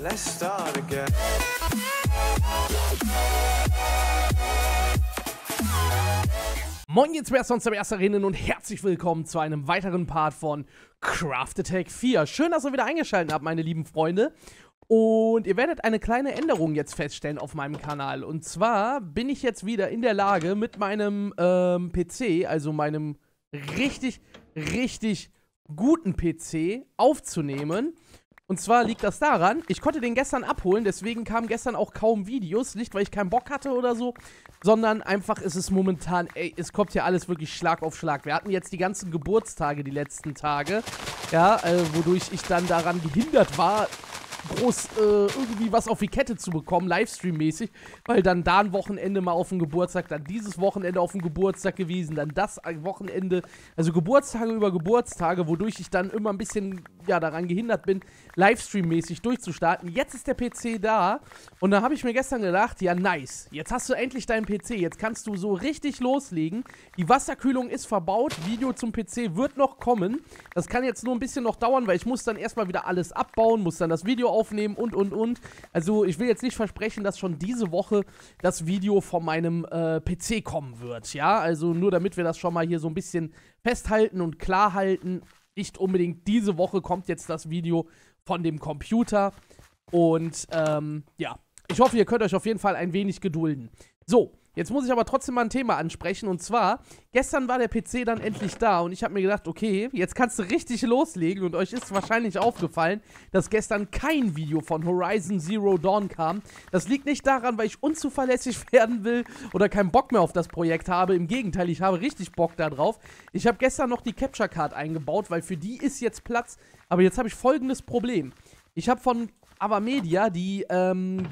Let's start again. Moin, jetzt wär's sonst der Ersterinnen und herzlich willkommen zu einem weiteren Part von Craft Attack 4. Schön, dass ihr wieder eingeschaltet habt, meine lieben Freunde. Und ihr werdet eine kleine Änderung jetzt feststellen auf meinem Kanal. Und zwar bin ich jetzt wieder in der Lage, mit meinem ähm, PC, also meinem richtig, richtig guten PC aufzunehmen. Und zwar liegt das daran, ich konnte den gestern abholen, deswegen kamen gestern auch kaum Videos. Nicht, weil ich keinen Bock hatte oder so, sondern einfach ist es momentan, ey, es kommt ja alles wirklich Schlag auf Schlag. Wir hatten jetzt die ganzen Geburtstage die letzten Tage, ja, äh, wodurch ich dann daran gehindert war, groß äh, irgendwie was auf die Kette zu bekommen, Livestream-mäßig, weil dann da ein Wochenende mal auf dem Geburtstag, dann dieses Wochenende auf dem Geburtstag gewesen, dann das Wochenende, also Geburtstage über Geburtstage, wodurch ich dann immer ein bisschen ja, daran gehindert bin, Livestream-mäßig durchzustarten. Jetzt ist der PC da und da habe ich mir gestern gedacht, ja, nice, jetzt hast du endlich deinen PC, jetzt kannst du so richtig loslegen. Die Wasserkühlung ist verbaut, Video zum PC wird noch kommen. Das kann jetzt nur ein bisschen noch dauern, weil ich muss dann erstmal wieder alles abbauen, muss dann das Video aufnehmen und, und, und. Also ich will jetzt nicht versprechen, dass schon diese Woche das Video von meinem äh, PC kommen wird, ja. Also nur damit wir das schon mal hier so ein bisschen festhalten und klar halten nicht unbedingt diese Woche kommt jetzt das Video von dem Computer. Und ähm, ja, ich hoffe, ihr könnt euch auf jeden Fall ein wenig gedulden. So, Jetzt muss ich aber trotzdem mal ein Thema ansprechen. Und zwar, gestern war der PC dann endlich da und ich habe mir gedacht, okay, jetzt kannst du richtig loslegen. Und euch ist wahrscheinlich aufgefallen, dass gestern kein Video von Horizon Zero Dawn kam. Das liegt nicht daran, weil ich unzuverlässig werden will oder keinen Bock mehr auf das Projekt habe. Im Gegenteil, ich habe richtig Bock darauf. Ich habe gestern noch die Capture Card eingebaut, weil für die ist jetzt Platz. Aber jetzt habe ich folgendes Problem. Ich habe von aber Media, die ähm,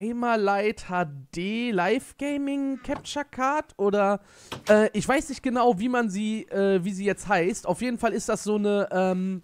Gamerlight HD Live Gaming Capture Card oder äh, ich weiß nicht genau, wie man sie, äh, wie sie jetzt heißt. Auf jeden Fall ist das so eine, ähm,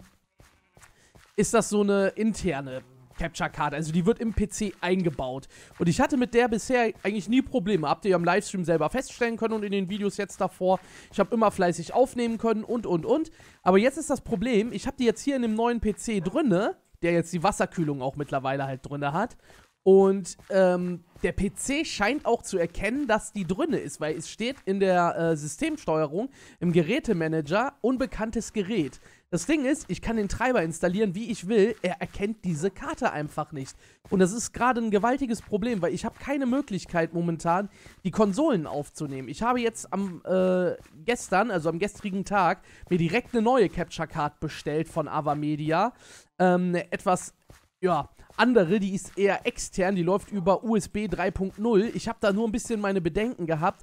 ist das so eine interne Capture Card. Also die wird im PC eingebaut. Und ich hatte mit der bisher eigentlich nie Probleme. Habt ihr ja im Livestream selber feststellen können und in den Videos jetzt davor. Ich habe immer fleißig aufnehmen können und und und. Aber jetzt ist das Problem, ich habe die jetzt hier in dem neuen PC drinne der jetzt die Wasserkühlung auch mittlerweile halt drin hat. Und ähm, der PC scheint auch zu erkennen, dass die drinne ist, weil es steht in der äh, Systemsteuerung im Gerätemanager unbekanntes Gerät. Das Ding ist, ich kann den Treiber installieren, wie ich will. Er erkennt diese Karte einfach nicht. Und das ist gerade ein gewaltiges Problem, weil ich habe keine Möglichkeit momentan, die Konsolen aufzunehmen. Ich habe jetzt am äh, gestern, also am gestrigen Tag, mir direkt eine neue Capture Card bestellt von Avamedia. Ähm, eine etwas, ja, andere, die ist eher extern, die läuft über USB 3.0. Ich habe da nur ein bisschen meine Bedenken gehabt,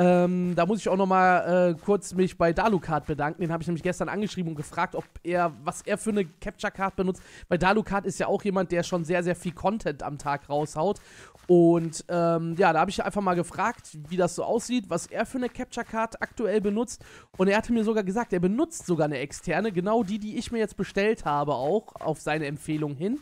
ähm, da muss ich auch nochmal äh, kurz mich bei Dalukart bedanken. Den habe ich nämlich gestern angeschrieben und gefragt, ob er, was er für eine Capture Card benutzt. Weil Dalukart ist ja auch jemand, der schon sehr, sehr viel Content am Tag raushaut. Und ähm, ja, da habe ich einfach mal gefragt, wie das so aussieht, was er für eine Capture Card aktuell benutzt. Und er hatte mir sogar gesagt, er benutzt sogar eine externe, genau die, die ich mir jetzt bestellt habe, auch auf seine Empfehlung hin.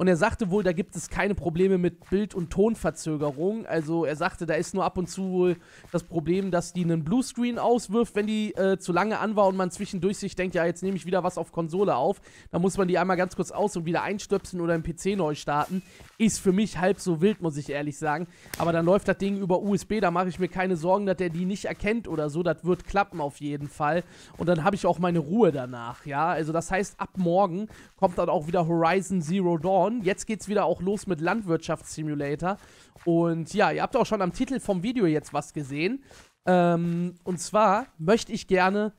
Und er sagte wohl, da gibt es keine Probleme mit Bild- und Tonverzögerung. Also er sagte, da ist nur ab und zu wohl das Problem, dass die einen Bluescreen auswirft, wenn die äh, zu lange an war und man zwischendurch sich denkt, ja, jetzt nehme ich wieder was auf Konsole auf. Da muss man die einmal ganz kurz aus und wieder einstöpseln oder im PC neu starten. Ist für mich halb so wild, muss ich ehrlich sagen. Aber dann läuft das Ding über USB, da mache ich mir keine Sorgen, dass der die nicht erkennt oder so. Das wird klappen auf jeden Fall. Und dann habe ich auch meine Ruhe danach, ja. Also das heißt, ab morgen kommt dann auch wieder Horizon Zero Dawn. Lockdown. Jetzt geht's wieder auch los mit Landwirtschaftssimulator. Und ja, ihr habt auch schon am Titel vom Video jetzt was gesehen. Ähm, und zwar möchte ich gerne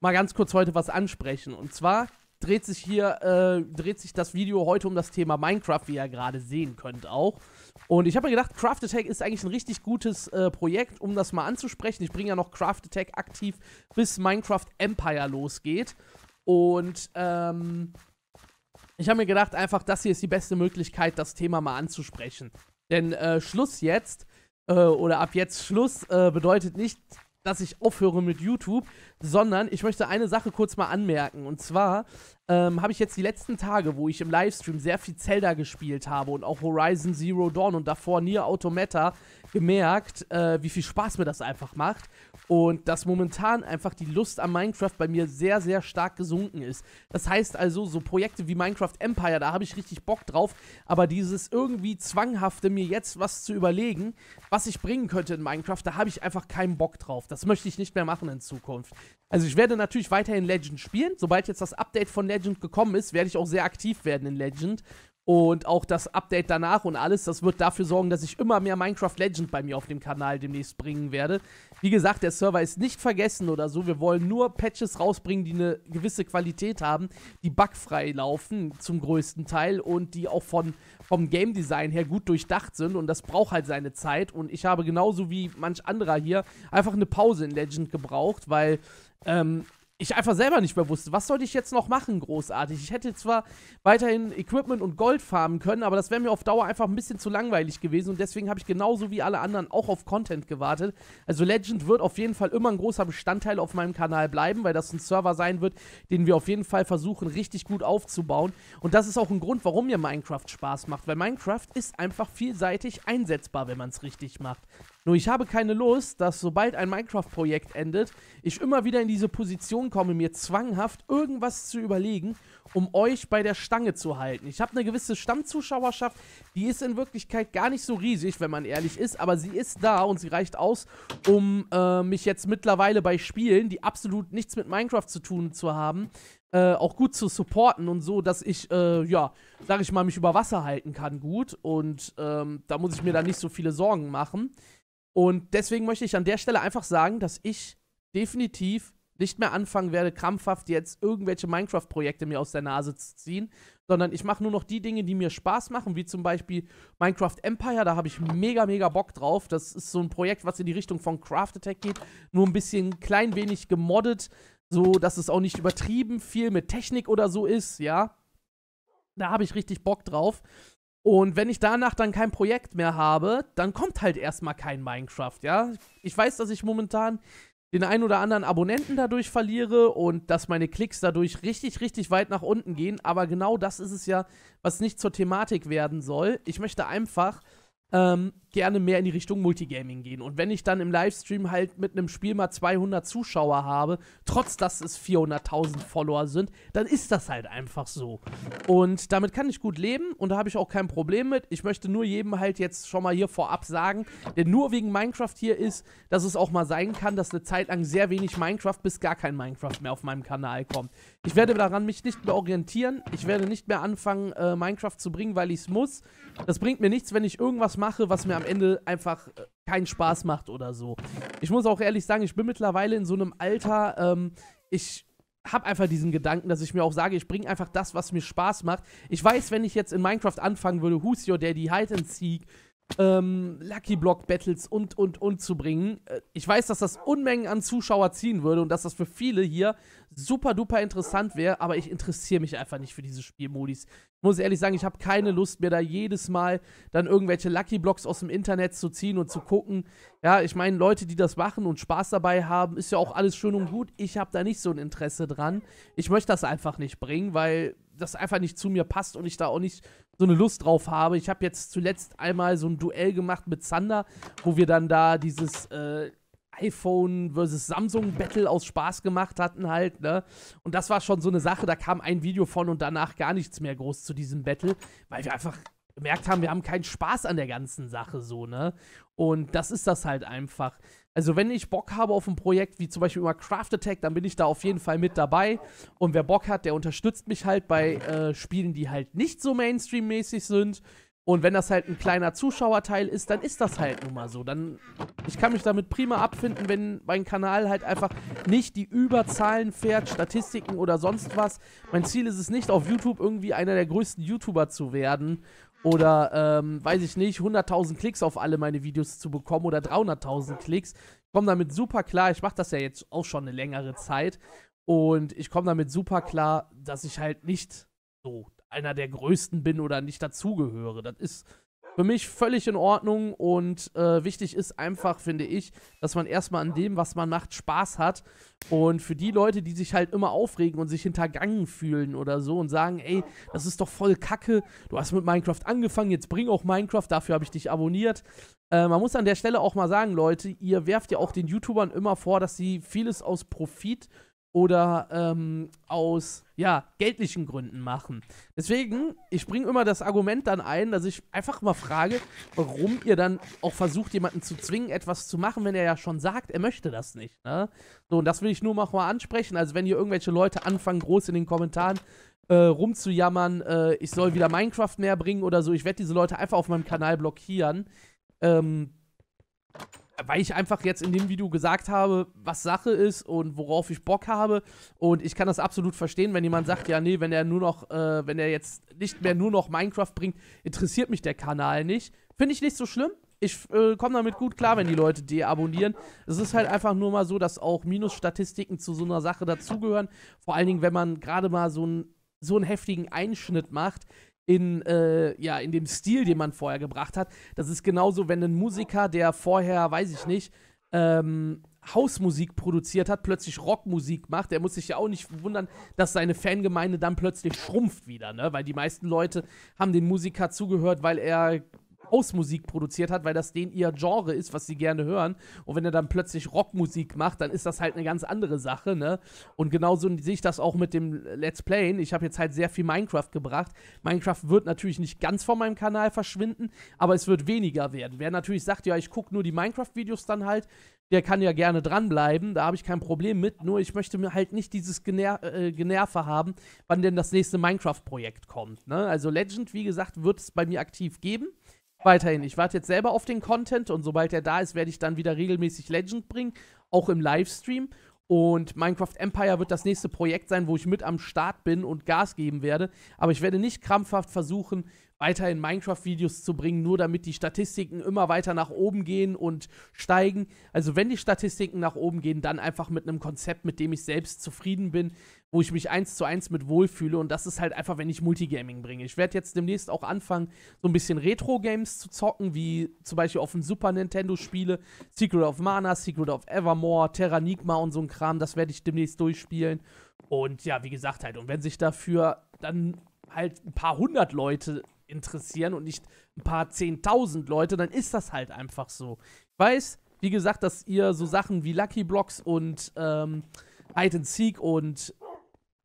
mal ganz kurz heute was ansprechen. Und zwar dreht sich hier, äh, dreht sich das Video heute um das Thema Minecraft, wie ihr gerade sehen könnt auch. Und ich habe mir gedacht, Craft Attack ist eigentlich ein richtig gutes äh, Projekt, um das mal anzusprechen. Ich bringe ja noch Craft Attack aktiv, bis Minecraft Empire losgeht. Und ähm, ich habe mir gedacht, einfach, das hier ist die beste Möglichkeit, das Thema mal anzusprechen. Denn äh, Schluss jetzt äh, oder ab jetzt Schluss äh, bedeutet nicht, dass ich aufhöre mit YouTube, sondern ich möchte eine Sache kurz mal anmerken. Und zwar ähm, habe ich jetzt die letzten Tage, wo ich im Livestream sehr viel Zelda gespielt habe und auch Horizon Zero Dawn und davor Nier Automata gemerkt, äh, wie viel Spaß mir das einfach macht. Und dass momentan einfach die Lust an Minecraft bei mir sehr, sehr stark gesunken ist. Das heißt also, so Projekte wie Minecraft Empire, da habe ich richtig Bock drauf. Aber dieses irgendwie zwanghafte, mir jetzt was zu überlegen, was ich bringen könnte in Minecraft, da habe ich einfach keinen Bock drauf. Das möchte ich nicht mehr machen in Zukunft. Also ich werde natürlich weiterhin Legend spielen. Sobald jetzt das Update von Legend gekommen ist, werde ich auch sehr aktiv werden in Legend und auch das Update danach und alles, das wird dafür sorgen, dass ich immer mehr Minecraft Legend bei mir auf dem Kanal demnächst bringen werde. Wie gesagt, der Server ist nicht vergessen oder so. Wir wollen nur Patches rausbringen, die eine gewisse Qualität haben, die bugfrei laufen zum größten Teil und die auch von, vom Game Design her gut durchdacht sind. Und das braucht halt seine Zeit. Und ich habe genauso wie manch anderer hier einfach eine Pause in Legend gebraucht, weil ähm, ich einfach selber nicht mehr wusste, was sollte ich jetzt noch machen, großartig. Ich hätte zwar weiterhin Equipment und Gold farmen können, aber das wäre mir auf Dauer einfach ein bisschen zu langweilig gewesen und deswegen habe ich genauso wie alle anderen auch auf Content gewartet. Also Legend wird auf jeden Fall immer ein großer Bestandteil auf meinem Kanal bleiben, weil das ein Server sein wird, den wir auf jeden Fall versuchen, richtig gut aufzubauen. Und das ist auch ein Grund, warum mir Minecraft Spaß macht, weil Minecraft ist einfach vielseitig einsetzbar, wenn man es richtig macht. Nur ich habe keine Lust, dass sobald ein Minecraft-Projekt endet, ich immer wieder in diese Position komme, mir zwanghaft irgendwas zu überlegen, um euch bei der Stange zu halten. Ich habe eine gewisse Stammzuschauerschaft, die ist in Wirklichkeit gar nicht so riesig, wenn man ehrlich ist, aber sie ist da und sie reicht aus, um äh, mich jetzt mittlerweile bei Spielen, die absolut nichts mit Minecraft zu tun zu haben, äh, auch gut zu supporten und so, dass ich, äh, ja, sag ich mal, mich über Wasser halten kann gut und ähm, da muss ich mir dann nicht so viele Sorgen machen. Und deswegen möchte ich an der Stelle einfach sagen, dass ich definitiv nicht mehr anfangen werde, krampfhaft jetzt irgendwelche Minecraft-Projekte mir aus der Nase zu ziehen, sondern ich mache nur noch die Dinge, die mir Spaß machen, wie zum Beispiel Minecraft Empire, da habe ich mega, mega Bock drauf. Das ist so ein Projekt, was in die Richtung von Craft Attack geht, nur ein bisschen klein wenig gemoddet, so dass es auch nicht übertrieben viel mit Technik oder so ist, ja. Da habe ich richtig Bock drauf. Und wenn ich danach dann kein Projekt mehr habe, dann kommt halt erstmal kein Minecraft, ja. Ich weiß, dass ich momentan den einen oder anderen Abonnenten dadurch verliere und dass meine Klicks dadurch richtig, richtig weit nach unten gehen. Aber genau das ist es ja, was nicht zur Thematik werden soll. Ich möchte einfach ähm, gerne mehr in die Richtung Multigaming gehen. Und wenn ich dann im Livestream halt mit einem Spiel mal 200 Zuschauer habe, trotz dass es 400.000 Follower sind, dann ist das halt einfach so. Und damit kann ich gut leben und da habe ich auch kein Problem mit. Ich möchte nur jedem halt jetzt schon mal hier vorab sagen, der nur wegen Minecraft hier ist, dass es auch mal sein kann, dass eine Zeit lang sehr wenig Minecraft bis gar kein Minecraft mehr auf meinem Kanal kommt. Ich werde daran mich nicht mehr orientieren. Ich werde nicht mehr anfangen, äh, Minecraft zu bringen, weil ich es muss. Das bringt mir nichts, wenn ich irgendwas mache, was mir am Ende einfach äh, keinen Spaß macht oder so. Ich muss auch ehrlich sagen, ich bin mittlerweile in so einem Alter, ähm, ich habe einfach diesen Gedanken, dass ich mir auch sage, ich bringe einfach das, was mir Spaß macht. Ich weiß, wenn ich jetzt in Minecraft anfangen würde, Who's Your Daddy, Hide and Seek, ähm, Lucky Block Battles und, und, und zu bringen. Äh, ich weiß, dass das Unmengen an Zuschauer ziehen würde und dass das für viele hier super duper interessant wäre, aber ich interessiere mich einfach nicht für diese Spielmodis. Ich muss ehrlich sagen, ich habe keine Lust mir da jedes Mal dann irgendwelche Lucky Blocks aus dem Internet zu ziehen und zu gucken. Ja, ich meine, Leute, die das machen und Spaß dabei haben, ist ja auch alles schön und gut. Ich habe da nicht so ein Interesse dran. Ich möchte das einfach nicht bringen, weil das einfach nicht zu mir passt und ich da auch nicht so eine Lust drauf habe. Ich habe jetzt zuletzt einmal so ein Duell gemacht mit Zander, wo wir dann da dieses äh, iPhone versus Samsung Battle aus Spaß gemacht hatten halt, ne? Und das war schon so eine Sache, da kam ein Video von und danach gar nichts mehr groß zu diesem Battle, weil wir einfach gemerkt haben, wir haben keinen Spaß an der ganzen Sache so, ne? Und das ist das halt einfach. Also, wenn ich Bock habe auf ein Projekt wie zum Beispiel immer Craft Attack, dann bin ich da auf jeden Fall mit dabei. Und wer Bock hat, der unterstützt mich halt bei äh, Spielen, die halt nicht so Mainstream-mäßig sind. Und wenn das halt ein kleiner Zuschauerteil ist, dann ist das halt nun mal so. Dann, ich kann mich damit prima abfinden, wenn mein Kanal halt einfach nicht die Überzahlen fährt, Statistiken oder sonst was. Mein Ziel ist es nicht, auf YouTube irgendwie einer der größten YouTuber zu werden oder ähm, weiß ich nicht, 100.000 Klicks auf alle meine Videos zu bekommen oder 300.000 Klicks. Ich komme damit super klar. Ich mache das ja jetzt auch schon eine längere Zeit und ich komme damit super klar, dass ich halt nicht so einer der Größten bin oder nicht dazugehöre. Das ist für mich völlig in Ordnung und äh, wichtig ist einfach, finde ich, dass man erstmal an dem, was man macht, Spaß hat. Und für die Leute, die sich halt immer aufregen und sich hintergangen fühlen oder so und sagen, ey, das ist doch voll Kacke, du hast mit Minecraft angefangen, jetzt bring auch Minecraft, dafür habe ich dich abonniert. Äh, man muss an der Stelle auch mal sagen, Leute, ihr werft ja auch den YouTubern immer vor, dass sie vieles aus Profit oder ähm, aus ja, geldlichen Gründen machen. Deswegen, ich bringe immer das Argument dann ein, dass ich einfach mal frage, warum ihr dann auch versucht, jemanden zu zwingen, etwas zu machen, wenn er ja schon sagt, er möchte das nicht. Ne? So, und das will ich nur mal ansprechen. Also, wenn hier irgendwelche Leute anfangen, groß in den Kommentaren äh, rumzujammern, äh, ich soll wieder Minecraft mehr bringen oder so, ich werde diese Leute einfach auf meinem Kanal blockieren. Ähm, weil ich einfach jetzt in dem Video gesagt habe, was Sache ist und worauf ich Bock habe. Und ich kann das absolut verstehen, wenn jemand sagt, ja, nee, wenn er nur noch, äh, wenn er jetzt nicht mehr nur noch Minecraft bringt, interessiert mich der Kanal nicht. Finde ich nicht so schlimm. Ich äh, komme damit gut klar, wenn die Leute deabonnieren. Es ist halt einfach nur mal so, dass auch Minusstatistiken zu so einer Sache dazugehören. Vor allen Dingen, wenn man gerade mal so einen so einen heftigen Einschnitt macht, in, äh, ja, in dem Stil, den man vorher gebracht hat. Das ist genauso, wenn ein Musiker, der vorher, weiß ich nicht, ähm, Hausmusik produziert hat, plötzlich Rockmusik macht, der muss sich ja auch nicht wundern, dass seine Fangemeinde dann plötzlich schrumpft wieder, ne? Weil die meisten Leute haben den Musiker zugehört, weil er Hausmusik produziert hat, weil das denen ihr Genre ist, was sie gerne hören. Und wenn er dann plötzlich Rockmusik macht, dann ist das halt eine ganz andere Sache, ne? Und genauso sehe ich das auch mit dem Let's Playen. Ich habe jetzt halt sehr viel Minecraft gebracht. Minecraft wird natürlich nicht ganz von meinem Kanal verschwinden, aber es wird weniger werden. Wer natürlich sagt, ja, ich gucke nur die Minecraft-Videos dann halt, der kann ja gerne dranbleiben, da habe ich kein Problem mit, nur ich möchte mir halt nicht dieses Gener äh, Generve haben, wann denn das nächste Minecraft-Projekt kommt. Ne? Also Legend, wie gesagt, wird es bei mir aktiv geben weiterhin. Ich warte jetzt selber auf den Content und sobald er da ist, werde ich dann wieder regelmäßig Legend bringen, auch im Livestream. Und Minecraft Empire wird das nächste Projekt sein, wo ich mit am Start bin und Gas geben werde. Aber ich werde nicht krampfhaft versuchen, weiterhin Minecraft-Videos zu bringen, nur damit die Statistiken immer weiter nach oben gehen und steigen. Also wenn die Statistiken nach oben gehen, dann einfach mit einem Konzept, mit dem ich selbst zufrieden bin, wo ich mich eins zu eins mit wohlfühle. Und das ist halt einfach, wenn ich Multigaming bringe. Ich werde jetzt demnächst auch anfangen, so ein bisschen Retro-Games zu zocken, wie zum Beispiel auf dem Super Nintendo Spiele, Secret of Mana, Secret of Evermore, Terranigma und so ein Kram. Das werde ich demnächst durchspielen. Und ja, wie gesagt halt, und wenn sich dafür dann halt ein paar hundert Leute interessieren und nicht ein paar 10.000 Leute, dann ist das halt einfach so. Ich weiß, wie gesagt, dass ihr so Sachen wie Lucky Blocks und ähm, Hide and Seek und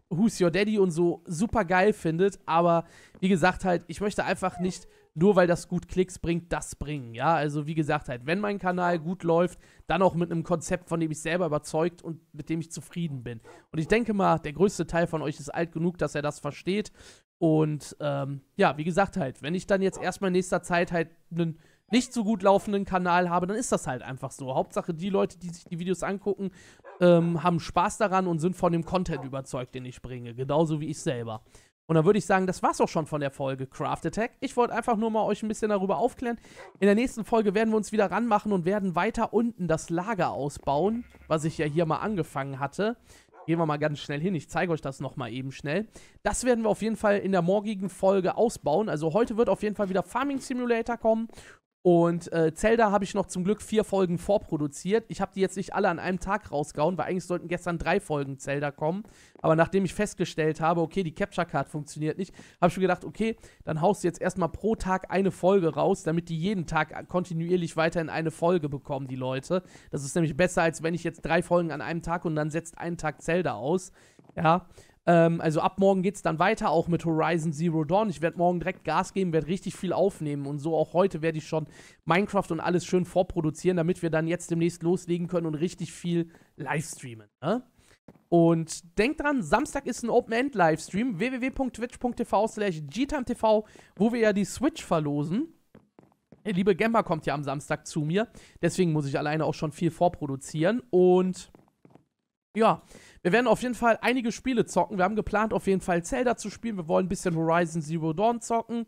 Who's Your Daddy und so super geil findet, aber wie gesagt halt, ich möchte einfach nicht nur weil das gut Klicks bringt, das bringen, ja? Also wie gesagt halt, wenn mein Kanal gut läuft, dann auch mit einem Konzept, von dem ich selber überzeugt und mit dem ich zufrieden bin. Und ich denke mal, der größte Teil von euch ist alt genug, dass er das versteht und ähm, ja, wie gesagt, halt, wenn ich dann jetzt erstmal in nächster Zeit halt einen nicht so gut laufenden Kanal habe, dann ist das halt einfach so. Hauptsache, die Leute, die sich die Videos angucken, ähm, haben Spaß daran und sind von dem Content überzeugt, den ich bringe. Genauso wie ich selber. Und dann würde ich sagen, das war's auch schon von der Folge Craft Attack. Ich wollte einfach nur mal euch ein bisschen darüber aufklären. In der nächsten Folge werden wir uns wieder ranmachen und werden weiter unten das Lager ausbauen, was ich ja hier mal angefangen hatte. Gehen wir mal ganz schnell hin. Ich zeige euch das nochmal eben schnell. Das werden wir auf jeden Fall in der morgigen Folge ausbauen. Also heute wird auf jeden Fall wieder Farming Simulator kommen und äh, Zelda habe ich noch zum Glück vier Folgen vorproduziert. Ich habe die jetzt nicht alle an einem Tag rausgehauen, weil eigentlich sollten gestern drei Folgen Zelda kommen. Aber nachdem ich festgestellt habe, okay, die Capture Card funktioniert nicht, habe ich mir gedacht, okay, dann haust du jetzt erstmal pro Tag eine Folge raus, damit die jeden Tag kontinuierlich weiterhin eine Folge bekommen, die Leute. Das ist nämlich besser, als wenn ich jetzt drei Folgen an einem Tag und dann setzt einen Tag Zelda aus. Ja, ähm, also ab morgen geht es dann weiter, auch mit Horizon Zero Dawn. Ich werde morgen direkt Gas geben, werde richtig viel aufnehmen und so auch heute werde ich schon Minecraft und alles schön vorproduzieren, damit wir dann jetzt demnächst loslegen können und richtig viel livestreamen. Ne? Und denkt dran, Samstag ist ein Open-End-Livestream, www.twitch.tv slash gtimetv, wo wir ja die Switch verlosen. liebe Gemma kommt ja am Samstag zu mir, deswegen muss ich alleine auch schon viel vorproduzieren und ja, wir werden auf jeden Fall einige Spiele zocken. Wir haben geplant, auf jeden Fall Zelda zu spielen. Wir wollen ein bisschen Horizon Zero Dawn zocken.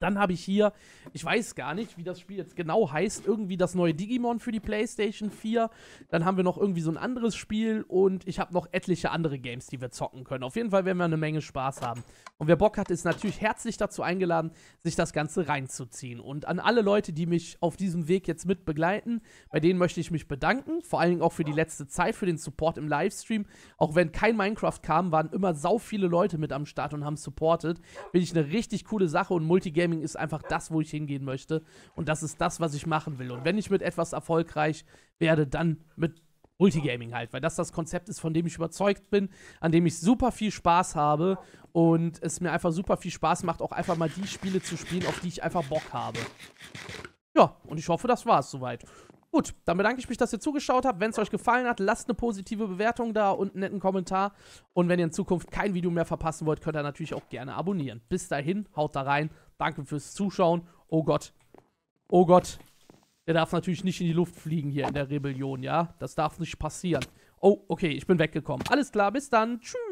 Dann habe ich hier, ich weiß gar nicht, wie das Spiel jetzt genau heißt, irgendwie das neue Digimon für die PlayStation 4. Dann haben wir noch irgendwie so ein anderes Spiel und ich habe noch etliche andere Games, die wir zocken können. Auf jeden Fall werden wir eine Menge Spaß haben. Und wer Bock hat, ist natürlich herzlich dazu eingeladen, sich das Ganze reinzuziehen. Und an alle Leute, die mich auf diesem Weg jetzt mit begleiten, bei denen möchte ich mich bedanken. Vor allen Dingen auch für die letzte Zeit, für den Support im Livestream. Auch wenn kein Minecraft kam, waren immer sau viele Leute mit am Start und haben supportet. Finde ich eine richtig coole Sache und Multigame Gaming ist einfach das, wo ich hingehen möchte. Und das ist das, was ich machen will. Und wenn ich mit etwas erfolgreich werde, dann mit Multigaming halt, weil das das Konzept ist, von dem ich überzeugt bin, an dem ich super viel Spaß habe und es mir einfach super viel Spaß macht, auch einfach mal die Spiele zu spielen, auf die ich einfach Bock habe. Ja, und ich hoffe, das war es soweit. Gut, dann bedanke ich mich, dass ihr zugeschaut habt. Wenn es euch gefallen hat, lasst eine positive Bewertung da und einen netten Kommentar. Und wenn ihr in Zukunft kein Video mehr verpassen wollt, könnt ihr natürlich auch gerne abonnieren. Bis dahin, haut da rein. Danke fürs Zuschauen. Oh Gott. Oh Gott. Der darf natürlich nicht in die Luft fliegen hier in der Rebellion, ja? Das darf nicht passieren. Oh, okay, ich bin weggekommen. Alles klar, bis dann. Tschüss.